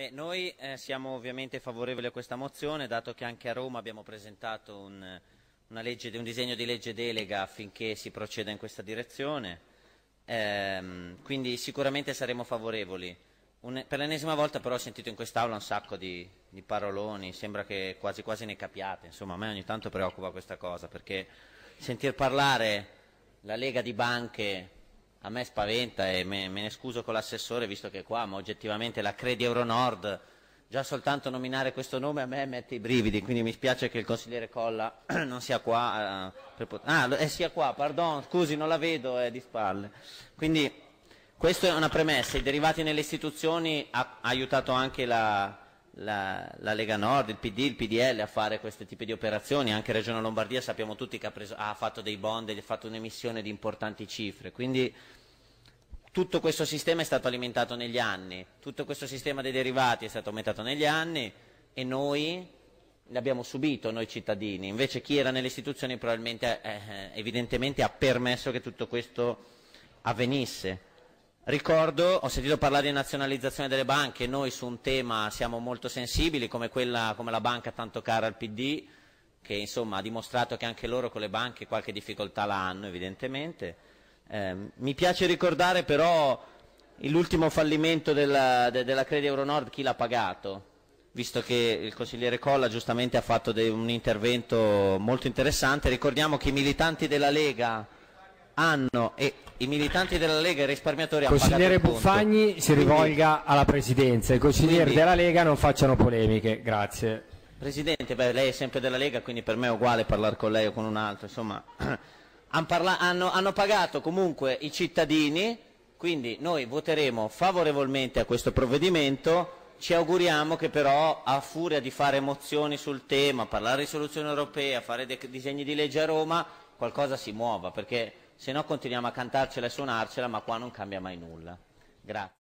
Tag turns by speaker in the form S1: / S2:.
S1: Beh, noi eh, siamo ovviamente favorevoli a questa mozione, dato che anche a Roma abbiamo presentato un, legge, un disegno di legge delega affinché si proceda in questa direzione, ehm, quindi sicuramente saremo favorevoli. Un, per l'ennesima volta però ho sentito in quest'Aula un sacco di, di, paroloni, sembra che quasi quasi ne capiate, insomma a me ogni tanto preoccupa questa cosa, perché sentir parlare la Lega di banche a me spaventa e me, me ne scuso con l'assessore visto che qua ma oggettivamente la Credi Euronord già soltanto nominare questo nome a me mette i brividi quindi mi spiace che il consigliere Colla non sia qua eh, pot- ah è eh, sia qua pardon scusi non la vedo è eh, di spalle quindi questa è una premessa i derivati nelle istituzioni ha, ha aiutato anche la, la, la, Lega Nord, il PD, il PDL a fare questo tipo di operazioni, anche Regione Lombardia sappiamo tutti che ha, preso, ha fatto dei bond, e ha fatto un'emissione di importanti cifre, quindi tutto questo sistema è stato alimentato negli anni, tutto questo sistema dei derivati è stato aumentato negli anni e noi l'abbiamo subito, noi cittadini, invece chi era nelle istituzioni probabilmente eh, eh evidentemente ha permesso che tutto questo avvenisse. Ricordo, ho sentito parlare di nazionalizzazione delle banche, noi su un tema siamo molto sensibili come, quella, come la banca tanto cara al PD, che insomma, ha dimostrato che anche loro con le banche qualche difficoltà la hanno evidentemente. Eh, mi piace ricordare però l'ultimo fallimento della, de, della Credit Euronord, chi l'ha pagato? Visto che il consigliere Colla giustamente ha fatto de, un intervento molto interessante, ricordiamo che i militanti della Lega hanno e i militanti della Lega e i risparmiatori hanno Consigliere Buffagni conto. si rivolga Quindi, alla Presidenza, i consiglieri quindi, della Lega non facciano polemiche, grazie. Presidente, beh, lei è sempre della Lega, quindi per me è uguale parlare con lei o con un altro, insomma, han hanno, hanno pagato comunque i cittadini, quindi noi voteremo favorevolmente a questo provvedimento, ci auguriamo che però a furia di fare mozioni sul tema, parlare di soluzione europea, fare disegni di legge a Roma, qualcosa si muova, perché se no continuiamo a cantarcela e suonarcela ma qua non cambia mai nulla. Grazie.